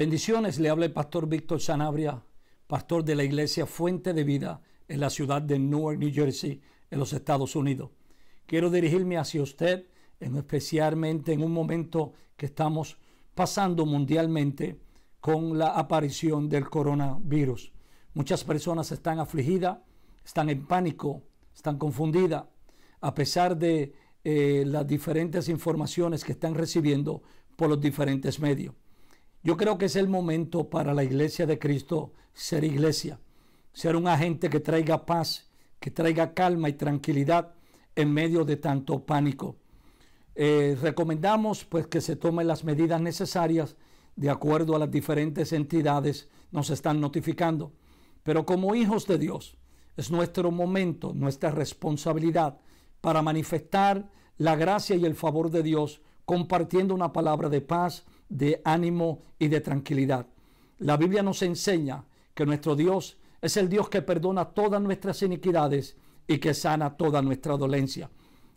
Bendiciones, le habla el pastor Víctor Sanabria, pastor de la iglesia Fuente de Vida en la ciudad de Newark, New Jersey, en los Estados Unidos. Quiero dirigirme hacia usted, especialmente en un momento que estamos pasando mundialmente con la aparición del coronavirus. Muchas personas están afligidas, están en pánico, están confundidas, a pesar de eh, las diferentes informaciones que están recibiendo por los diferentes medios. Yo creo que es el momento para la iglesia de Cristo ser iglesia, ser un agente que traiga paz, que traiga calma y tranquilidad en medio de tanto pánico. Eh, recomendamos pues que se tomen las medidas necesarias de acuerdo a las diferentes entidades nos están notificando. Pero como hijos de Dios es nuestro momento, nuestra responsabilidad para manifestar la gracia y el favor de Dios compartiendo una palabra de paz de ánimo y de tranquilidad. La Biblia nos enseña que nuestro Dios es el Dios que perdona todas nuestras iniquidades y que sana toda nuestra dolencia.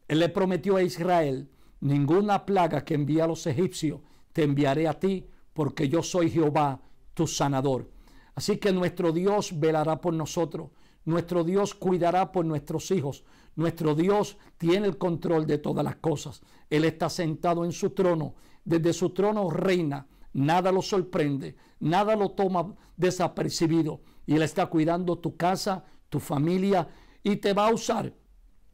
Él le prometió a Israel, ninguna plaga que envía a los egipcios te enviaré a ti, porque yo soy Jehová, tu sanador. Así que nuestro Dios velará por nosotros, nuestro Dios cuidará por nuestros hijos, nuestro Dios tiene el control de todas las cosas. Él está sentado en su trono, desde su trono reina, nada lo sorprende, nada lo toma desapercibido y Él está cuidando tu casa, tu familia y te va a usar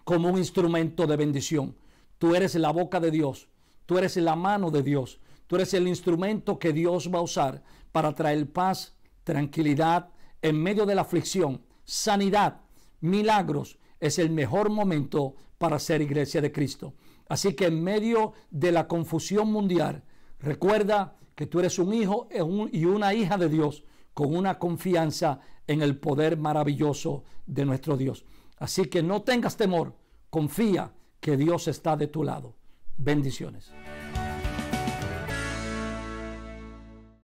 como un instrumento de bendición. Tú eres la boca de Dios, tú eres la mano de Dios, tú eres el instrumento que Dios va a usar para traer paz tranquilidad en medio de la aflicción, sanidad, milagros. Es el mejor momento para ser iglesia de Cristo. Así que en medio de la confusión mundial, recuerda que tú eres un hijo y una hija de Dios con una confianza en el poder maravilloso de nuestro Dios. Así que no tengas temor, confía que Dios está de tu lado. Bendiciones.